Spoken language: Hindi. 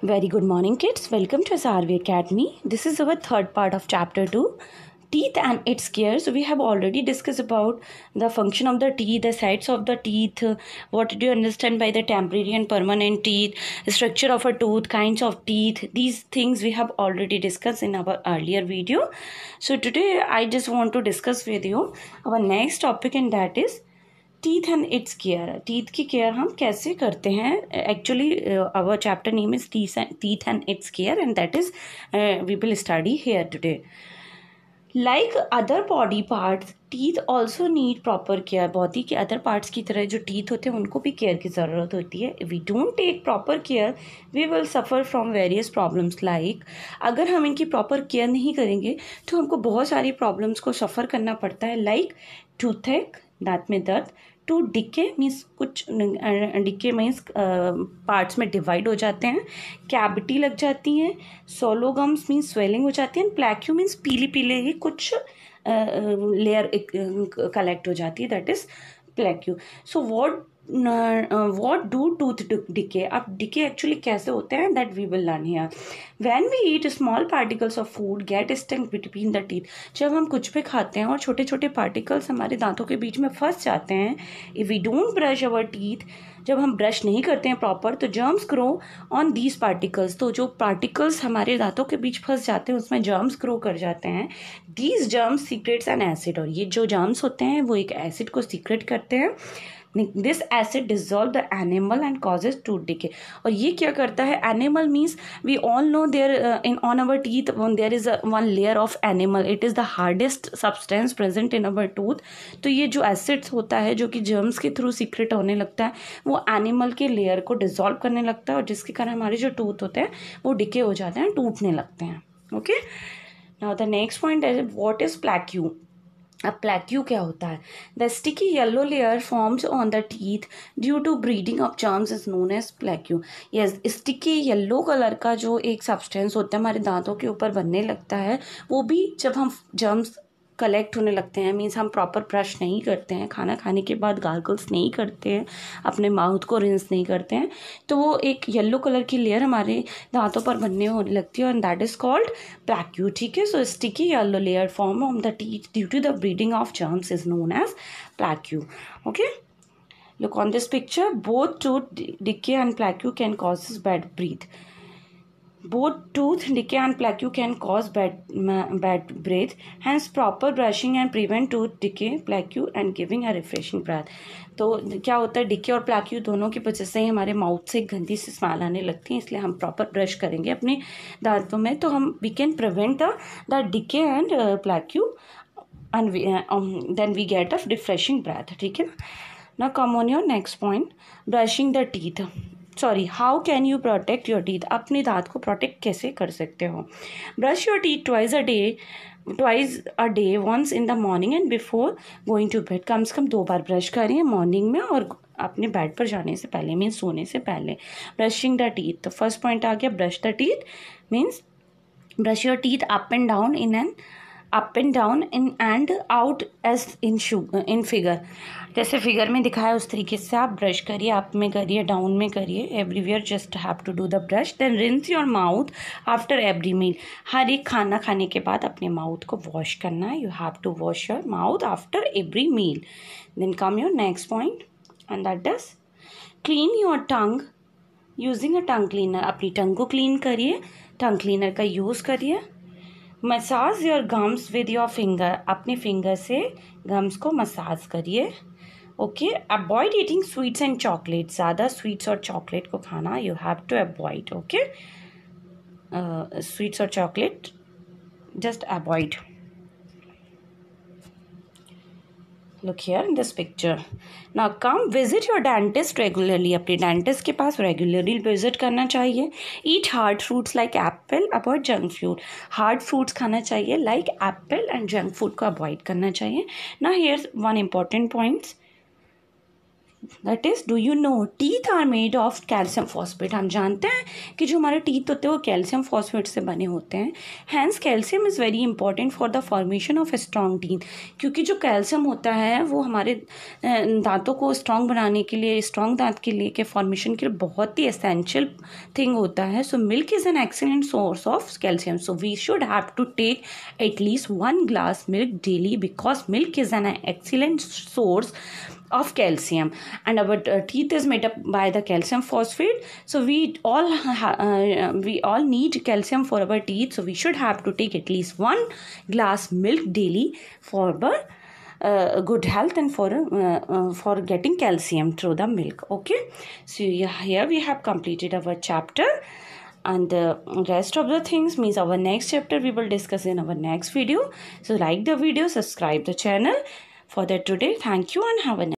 Very good morning kids. Welcome to SRV Academy. This is our third part of chapter 2. Teeth and its care. So we have already discussed about the function of the teeth, the sides of the teeth, what do you understand by the temporary and permanent teeth, structure of a tooth, kinds of teeth. These things we have already discussed in our earlier video. So today I just want to discuss with you our next topic and that is teeth and its care teeth की केयर हम कैसे करते हैं actually our chapter name is teeth and its care and that is we will study here today like other body parts teeth also need proper care body के अदर पार्ट्स की तरह जो टीथ होते हैं उनको भी केयर की ज़रूरत होती है we don't take proper care we will suffer from various problems like अगर हम इनकी प्रॉपर केयर नहीं करेंगे तो हमको बहुत सारी प्रॉब्लम्स को सफ़र करना पड़ता है लाइक टूथेक दांत में दर्द टू डिके मीन्स कुछ डिके मीन्स पार्ट्स में डिवाइड हो जाते हैं कैबिटी लग जाती है सोलोगम्स मीन्स स्वेलिंग हो जाती है प्लैक्यू मीन्स पीली पीले ही कुछ लेयर कलेक्ट हो जाती है that is plaque so what what do tooth decay अब डिके एक्चुअली कैसे होते हैं that we will learn here when we eat small particles of food get stuck in between the teeth जब हम कुछ भी खाते हैं और छोटे छोटे पार्टिकल्स हमारे दांतों के बीच में फंस जाते हैं if we don't brush our teeth जब हम ब्रश नहीं करते हैं प्रॉपर तो germs grow on these particles तो जो पार्टिकल्स हमारे दांतों के बीच फंस जाते हैं उसमें जर्म्स ग्रो कर जाते हैं these germs secretes and acid और ये जो जर्म्स होते हैं वो एक एसिड को सीक्रेट करते हैं this acid dissolve the enamel and causes tooth decay और ये क्या करता है enamel means we all know there in on our teeth there is one layer of enamel it is the hardest substance present in our tooth तो ये जो एसिड्स होता है जो कि जर्म्स के थ्रू सीक्रेट होने लगता है वो एनिमल के लेयर को डिजोल्व करने लगता है और जिसके कारण हमारे जो टूथ होते हैं वो डिके हो जाते हैं टूटने लगते हैं okay now the next point is what is plaque अब प्लेक्यू क्या होता है the sticky yellow layer forms on the teeth due to breeding of germs is known as plaque yes sticky yellow colour का जो एक सब्सटेंस होता है हमारे दांतों के ऊपर बनने लगता है वो भी जब हम जर्म्स कलेक्ट होने लगते हैं मीन्स हम प्रॉपर ब्रश नहीं करते हैं खाना खाने के बाद गार्गल्स नहीं करते हैं अपने माउथ को रिंस नहीं करते हैं तो वो एक येलो कलर की लेयर हमारे दांतों पर बनने होने लगती है and that is called plaque ठीक है so sticky yellow layer form on the teeth due to the breeding of is known as plaque okay look on this picture both tooth decay and and can cause is bad breath both tooth decay and plaque can cause bad bad breath Hence, proper brushing and prevent tooth decay plaque and giving a refreshing breath तो क्या होता है डिके और प्लैक्यू दोनों की वजह से ही हमारे माउथ से गंदी सी स्मेल आने लगती है इसलिए हम प्रॉपर ब्रश करेंगे अपने दांतों में तो हम we can prevent the the decay and plaque and then we get a refreshing breath ठीक है ना ना come on your next point brushing the teeth sorry how can you protect your teeth अपने दांत को प्रोटेक्ट कैसे कर सकते हो brush your teeth twice a day twice a day once in the morning and before going to bed कम से कम दो बार ब्रश करें मॉर्निंग में और अपने बेड पर जाने से पहले मीन्स सोने से पहले ब्रशिंग द टीथ तो फर्स्ट पॉइंट आ गया brush the teeth means brush your teeth up and down in and up and down in and out as in shown in figure जैसे फिगर में दिखाया उस तरीके से आप ब्रश करिए अप में करिए डाउन में करिए everywhere just have to do the brush then rinse your mouth after every meal हर एक खाना खाने के बाद अपने माउथ को वॉश करना है you have to wash your mouth after every meal then come your next point and that does clean your tongue using a tongue cleaner अपनी टंग को क्लीन करिए टंग क्लीनर का यूज़ करिए massage your gums with your finger अपने फिंगर से गम्स को मसाज करिए okay avoid eating sweets and chocolate ज़्यादा स्वीट्स और चॉकलेट को खाना you have to avoid okay sweets और chocolate just avoid look here in this picture ना come visit your dentist regularly अपने डेंटिस्ट के पास रेगुलरली विजिट करना चाहिए eat hard fruits like apple about junk fruit hard fruits खाना चाहिए like apple and junk food को अवॉइड करना चाहिए ना here one important points that is do you know teeth are made of calcium phosphate हम जानते हैं कि जो हमारे टीथ होते हैं वो कैल्शियम फॉस्फेट से बने होते हैं hence calcium is very important for the formation of strong teeth क्योंकि जो कैल्शियम होता है वो हमारे दांतों को स्ट्रॉन्ग बनाने के लिए स्ट्रॉन्ग दांत के लिए के फॉर्मेशन के लिए बहुत ही असेंशियल थिंग होता है so milk is an excellent source of calcium so we should have to take at least one glass milk daily because milk is an excellent source of calcium and our uh, teeth is made up by the calcium phosphate so we all uh, we all need calcium for our teeth so we should have to take at least one glass milk daily for our uh, good health and for uh, uh for getting calcium through the milk okay so yeah, here we have completed our chapter and the uh, rest of the things means our next chapter we will discuss in our next video so like the video subscribe the channel for that today thank you and have a nice